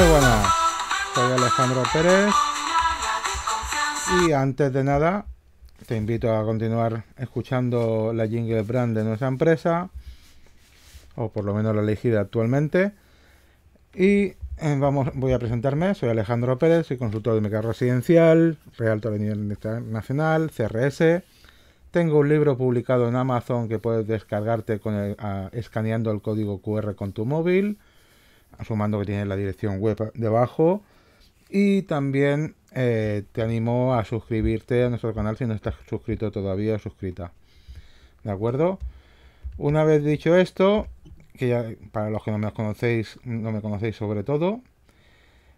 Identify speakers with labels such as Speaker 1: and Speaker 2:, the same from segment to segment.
Speaker 1: Muy buenas, soy Alejandro Pérez y antes de nada te invito a continuar escuchando la jingle brand de nuestra empresa o por lo menos la elegida actualmente y eh, vamos, voy a presentarme, soy Alejandro Pérez, soy consultor de mercado residencial, Real a nivel internacional, CRS tengo un libro publicado en Amazon que puedes descargarte con escaneando el código QR con tu móvil sumando que tienes la dirección web debajo. Y también eh, te animo a suscribirte a nuestro canal si no estás suscrito todavía o suscrita. ¿De acuerdo? Una vez dicho esto, que ya para los que no me conocéis, no me conocéis sobre todo,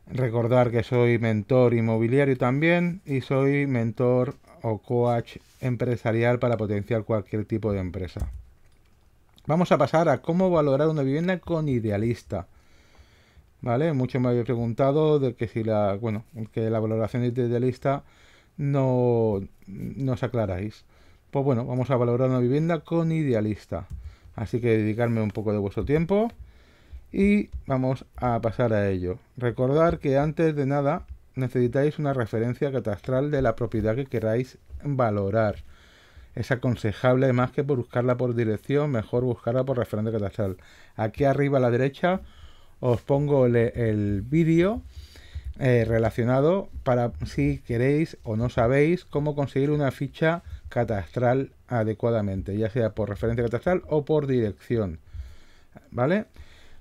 Speaker 1: recordar que soy mentor inmobiliario también y soy mentor o coach empresarial para potenciar cualquier tipo de empresa. Vamos a pasar a cómo valorar una vivienda con idealista. ¿vale? Muchos me habéis preguntado de que si la, bueno, que la valoración idealista no, no os aclaráis. Pues bueno, vamos a valorar una vivienda con idealista. Así que dedicarme un poco de vuestro tiempo y vamos a pasar a ello. Recordar que antes de nada necesitáis una referencia catastral de la propiedad que queráis valorar. Es aconsejable más que buscarla por dirección, mejor buscarla por referencia catastral. Aquí arriba a la derecha os pongo el, vídeo eh, relacionado para si queréis o no sabéis cómo conseguir una ficha catastral adecuadamente, ya sea por referencia catastral o por dirección. ¿Vale?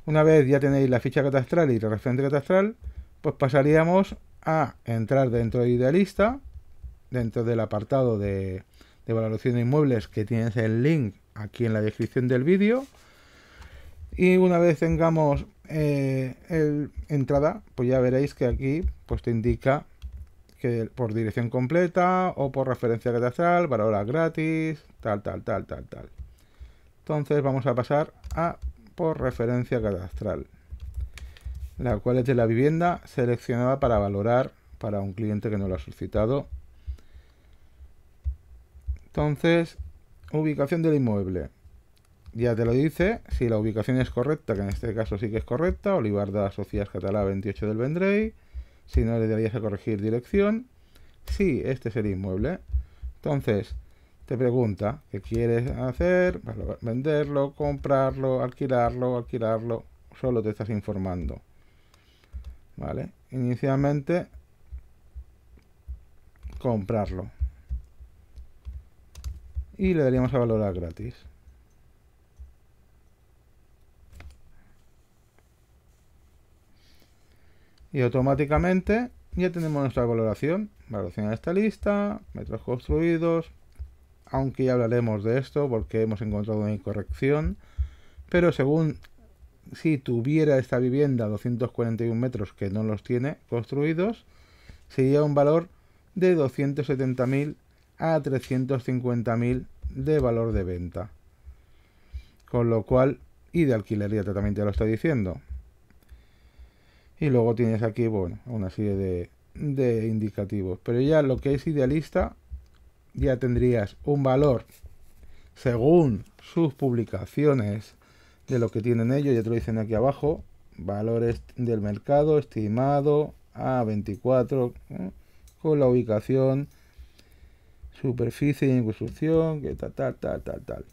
Speaker 1: Una vez ya tenéis la ficha catastral y la referente catastral, pues pasaríamos a entrar dentro de Idealista, dentro del apartado de, de valoración de inmuebles que tienes el link aquí en la descripción del vídeo. Y una vez tengamos eh, el entrada, pues ya veréis que aquí pues te indica que por dirección completa o por referencia cadastral, para gratis, tal, tal, tal, tal, tal. Entonces vamos a pasar a por referencia cadastral. la cual es de la vivienda seleccionada para valorar para un cliente que no lo ha solicitado. Entonces, ubicación del inmueble ya te lo dice, si la ubicación es correcta, que en este caso sí que es correcta, Olivar las Sociedad Catalá 28 del vendrey si no le darías a corregir dirección, sí, este sería inmueble. Entonces, te pregunta qué quieres hacer, venderlo, comprarlo, alquilarlo, alquilarlo, solo te estás informando. ¿Vale? Inicialmente, comprarlo. Y le daríamos a valorar gratis. Y automáticamente ya tenemos nuestra valoración, Valoración a esta lista, metros construidos, aunque ya hablaremos de esto porque hemos encontrado una incorrección. Pero según si tuviera esta vivienda 241 metros que no los tiene construidos, sería un valor de 270.000 a 350.000 de valor de venta. Con lo cual, y de alquilería, también te lo estoy diciendo. Y luego tienes aquí, bueno, una serie de, indicativos. Pero ya lo que es idealista, ya tendrías un valor según sus publicaciones de lo que tienen ellos, ya te lo dicen aquí abajo, valores del mercado estimado a 24 ¿eh? con la ubicación, superficie y construcción que tal, tal, tal, tal, tal.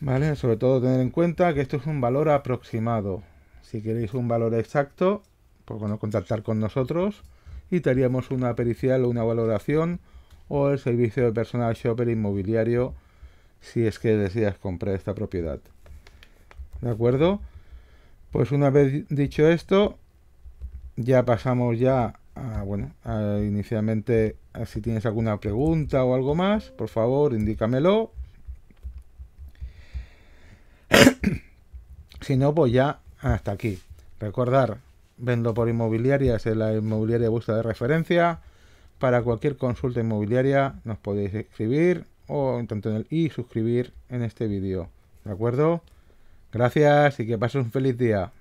Speaker 1: ¿Vale? Sobre todo tener en cuenta que esto es un valor aproximado. Si queréis un valor exacto, por no contactar con nosotros y te haríamos una pericial o una valoración o el servicio de personal shopper inmobiliario si es que deseas comprar esta propiedad. ¿De acuerdo? Pues una vez dicho esto, ya pasamos ya a, bueno, inicialmente, si tienes alguna pregunta o algo más, por favor, indícamelo. si no, pues ya hasta ah, aquí. Recordar, vendo por inmobiliarias en la inmobiliaria busca de referencia. Para cualquier consulta inmobiliaria nos podéis escribir o tanto en el y suscribir en este vídeo. ¿De acuerdo? Gracias y que pases un feliz día.